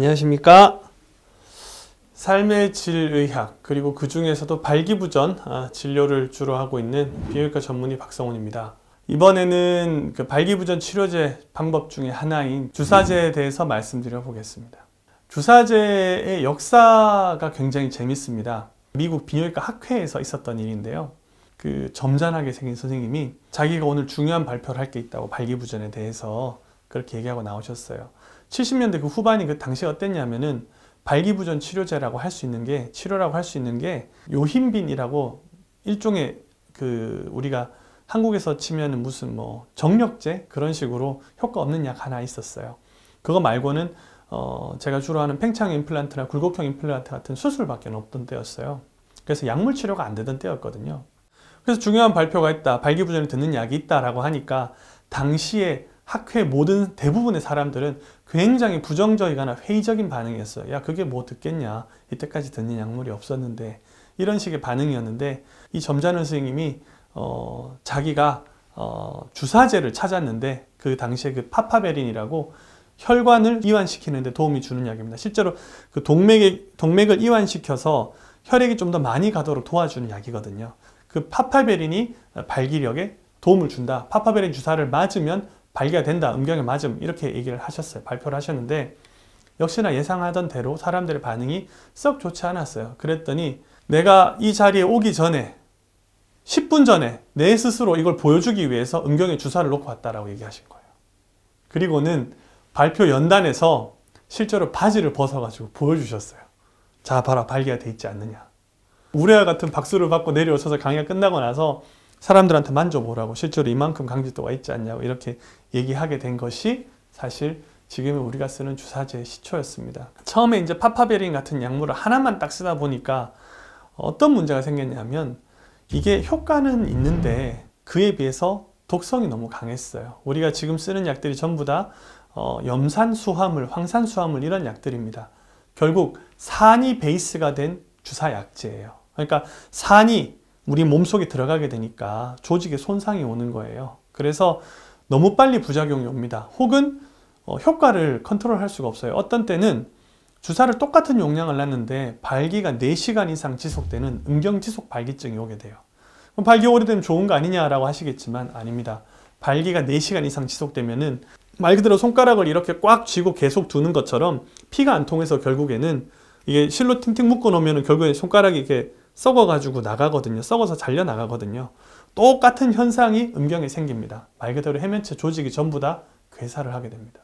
안녕하십니까. 삶의 질의학 그리고 그 중에서도 발기부전 아, 진료를 주로 하고 있는 비뇨기과 전문의 박성훈입니다. 이번에는 그 발기부전 치료제 방법 중에 하나인 주사제에 대해서 말씀드려 보겠습니다. 주사제의 역사가 굉장히 재밌습니다. 미국 비뇨기과 학회에서 있었던 일인데요. 그 점잖하게 생긴 선생님이 자기가 오늘 중요한 발표를 할 게 있다고 발기부전에 대해서 그렇게 얘기하고 나오셨어요. 70년대 그 후반이 그 당시 어땠냐면은 발기부전 치료제라고 할 수 있는 게 치료라고 할 수 있는 게 요힘빈이라고 일종의 그 우리가 한국에서 치면은 무슨 뭐 정력제 그런 식으로 효과 없는 약 하나 있었어요. 그거 말고는 어 제가 주로 하는 팽창 임플란트나 굴곡형 임플란트 같은 수술밖에 없던 때였어요. 그래서 약물 치료가 안 되던 때였거든요. 그래서 중요한 발표가 있다, 발기부전이 듣는 약이 있다라고 하니까 당시에 학회 모든 대부분의 사람들은 굉장히 부정적이거나 회의적인 반응이었어요. 야 그게 뭐 듣겠냐. 이때까지 듣는 약물이 없었는데 이런 식의 반응이었는데 이 점잖은 스님이 어, 자기가 어, 주사제를 찾았는데 그 당시에 그 파파베린이라고 혈관을 이완시키는데 도움이 주는 약입니다. 실제로 그 동맥에, 동맥을 이완시켜서 혈액이 좀 더 많이 가도록 도와주는 약이거든요. 그 파파베린이 발기력에 도움을 준다. 파파베린 주사를 맞으면 발기가 된다, 음경에 맞음 이렇게 얘기를 하셨어요. 발표를 하셨는데 역시나 예상하던 대로 사람들의 반응이 썩 좋지 않았어요. 그랬더니 내가 이 자리에 오기 전에 10분 전에 내 스스로 이걸 보여주기 위해서 음경에 주사를 놓고 왔다라고 얘기하신 거예요. 그리고는 발표 연단에서 실제로 바지를 벗어가지고 보여주셨어요. 자, 봐라, 발기가 돼 있지 않느냐. 우레와 같은 박수를 받고 내려오셔서 강의가 끝나고 나서 사람들한테 만져보라고 실제로 이만큼 강직도가 있지 않냐고 이렇게 얘기하게 된 것이 사실 지금 우리가 쓰는 주사제 시초였습니다. 처음에 이제 파파베린 같은 약물을 하나만 딱 쓰다 보니까 어떤 문제가 생겼냐면 이게 효과는 있는데 그에 비해서 독성이 너무 강했어요. 우리가 지금 쓰는 약들이 전부 다 어, 염산수화물, 황산수화물 이런 약들입니다. 결국 산이 베이스가 된 주사약제예요. 그러니까 산이 우리 몸속에 들어가게 되니까 조직에 손상이 오는 거예요. 그래서 너무 빨리 부작용이 옵니다. 혹은 어, 효과를 컨트롤할 수가 없어요. 어떤 때는 주사를 똑같은 용량을 놨는데 발기가 4시간 이상 지속되는 음경지속 발기증이 오게 돼요. 그럼 발기 오래되면 좋은 거 아니냐라고 하시겠지만 아닙니다. 발기가 4시간 이상 지속되면은 말 그대로 손가락을 이렇게 꽉 쥐고 계속 두는 것처럼 피가 안 통해서 결국에는 이게 실로 팅팅 묶어 놓으면 결국에 손가락이 이렇게 썩어가지고 나가거든요. 썩어서 잘려 나가거든요. 똑같은 현상이 음경에 생깁니다. 말 그대로 해면체 조직이 전부 다 괴사를 하게 됩니다.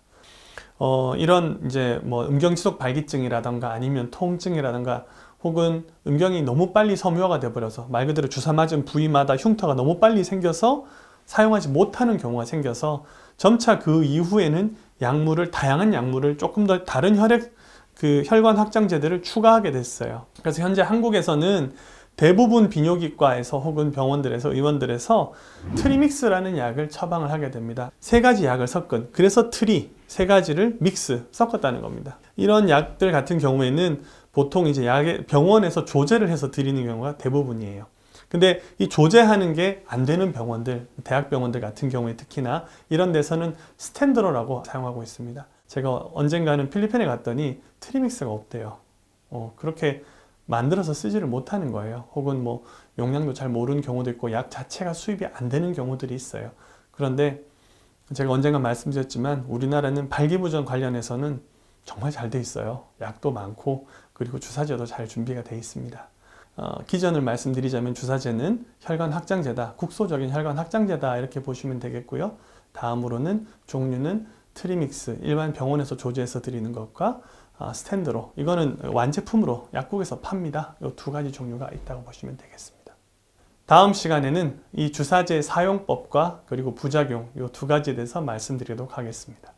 어, 이런 이제 뭐 음경지속 발기증이라던가 아니면 통증이라던가 혹은 음경이 너무 빨리 섬유화가 돼버려서 말 그대로 주사 맞은 부위마다 흉터가 너무 빨리 생겨서 사용하지 못하는 경우가 생겨서 점차 그 이후에는 약물을 다양한 약물을 조금 더 다른 혈액 그 혈관 확장제들을 추가하게 됐어요. 그래서 현재 한국에서는 대부분 비뇨기과에서 혹은 병원들에서 의원들에서 트리믹스라는 약을 처방을 하게 됩니다. 세 가지 약을 섞은 그래서 트리 세 가지를 믹스 섞었다는 겁니다. 이런 약들 같은 경우에는 보통 이제 약에 병원에서 조제를 해서 드리는 경우가 대부분이에요. 근데 이 조제하는 게 안 되는 병원들, 대학병원들 같은 경우에 특히나 이런 데서는 스탠드로라고 사용하고 있습니다. 제가 언젠가는 필리핀에 갔더니 트리믹스가 없대요. 어, 그렇게 만들어서 쓰지를 못하는 거예요. 혹은 뭐 용량도 잘 모르는 경우도 있고 약 자체가 수입이 안 되는 경우들이 있어요. 그런데 제가 언젠가 말씀드렸지만 우리나라는 발기부전 관련해서는 정말 잘 돼 있어요. 약도 많고 그리고 주사제도 잘 준비가 돼 있습니다. 어, 기전을 말씀드리자면 주사제는 혈관 확장제다. 국소적인 혈관 확장제다 이렇게 보시면 되겠고요. 다음으로는 종류는 트리믹스 일반 병원에서 조제해서 드리는 것과 아, 스탠드로 이거는 완제품으로 약국에서 팝니다. 이 두 가지 종류가 있다고 보시면 되겠습니다. 다음 시간에는 이 주사제 사용법과 그리고 부작용 이 두 가지에 대해서 말씀드리도록 하겠습니다.